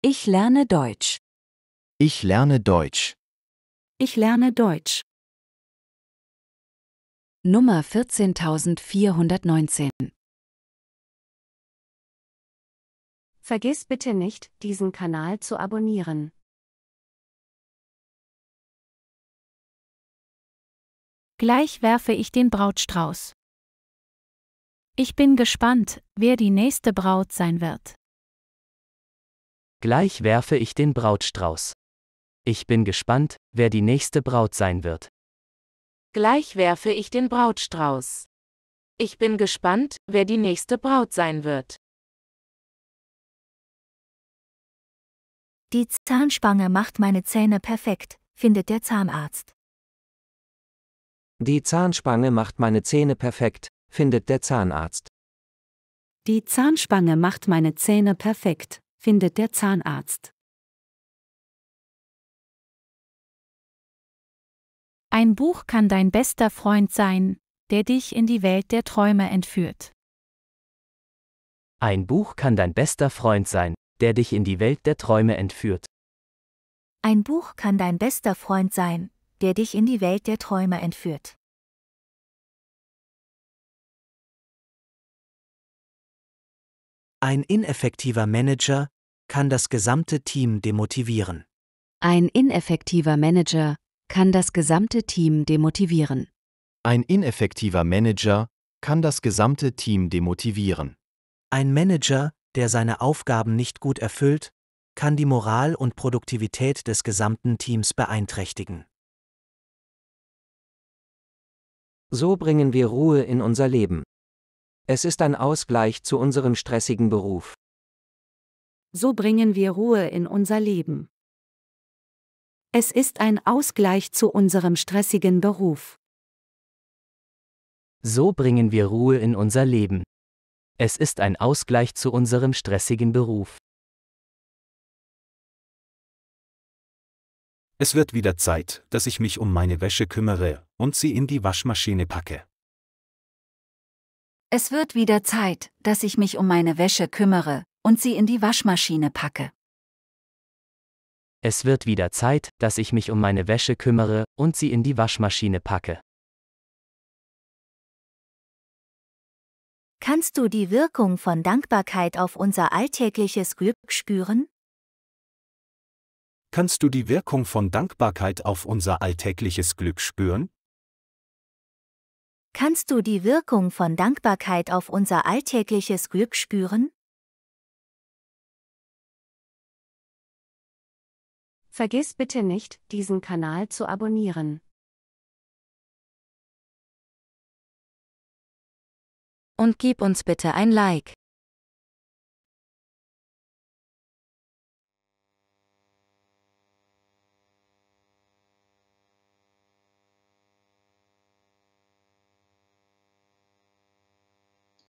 Ich lerne Deutsch. Ich lerne Deutsch. Ich lerne Deutsch. Nummer 14419. Vergiss bitte nicht, diesen Kanal zu abonnieren. Gleich werfe ich den Brautstrauß. Ich bin gespannt, wer die nächste Braut sein wird. Gleich werfe ich den Brautstrauß. Ich bin gespannt, wer die nächste Braut sein wird. Gleich werfe ich den Brautstrauß. Ich bin gespannt, wer die nächste Braut sein wird. Die Zahnspange macht meine Zähne perfekt, findet der Zahnarzt. Die Zahnspange macht meine Zähne perfekt, findet der Zahnarzt. Die Zahnspange macht meine Zähne perfekt, findet der Zahnarzt. Ein Buch kann dein bester Freund sein, der dich in die Welt der Träume entführt. Ein Buch kann dein bester Freund sein, der dich in die Welt der Träume entführt. Ein Buch kann dein bester Freund sein, der dich in die Welt der Träume entführt. Ein ineffektiver Manager kann das gesamte Team demotivieren. Ein ineffektiver Manager kann das gesamte Team demotivieren. Ein ineffektiver Manager kann das gesamte Team demotivieren. Ein Manager, der seine Aufgaben nicht gut erfüllt, kann die Moral und Produktivität des gesamten Teams beeinträchtigen. So bringen wir Ruhe in unser Leben. Es ist ein Ausgleich zu unserem stressigen Beruf. So bringen wir Ruhe in unser Leben. Es ist ein Ausgleich zu unserem stressigen Beruf. So bringen wir Ruhe in unser Leben. Es ist ein Ausgleich zu unserem stressigen Beruf. Es wird wieder Zeit, dass ich mich um meine Wäsche kümmere und sie in die Waschmaschine packe. Es wird wieder Zeit, dass ich mich um meine Wäsche kümmere und sie in die Waschmaschine packe. Es wird wieder Zeit, dass ich mich um meine Wäsche kümmere und sie in die Waschmaschine packe. Kannst du die Wirkung von Dankbarkeit auf unser alltägliches Glück spüren? Kannst du die Wirkung von Dankbarkeit auf unser alltägliches Glück spüren? Kannst du die Wirkung von Dankbarkeit auf unser alltägliches Glück spüren? Vergiss bitte nicht, diesen Kanal zu abonnieren. Und gib uns bitte ein Like.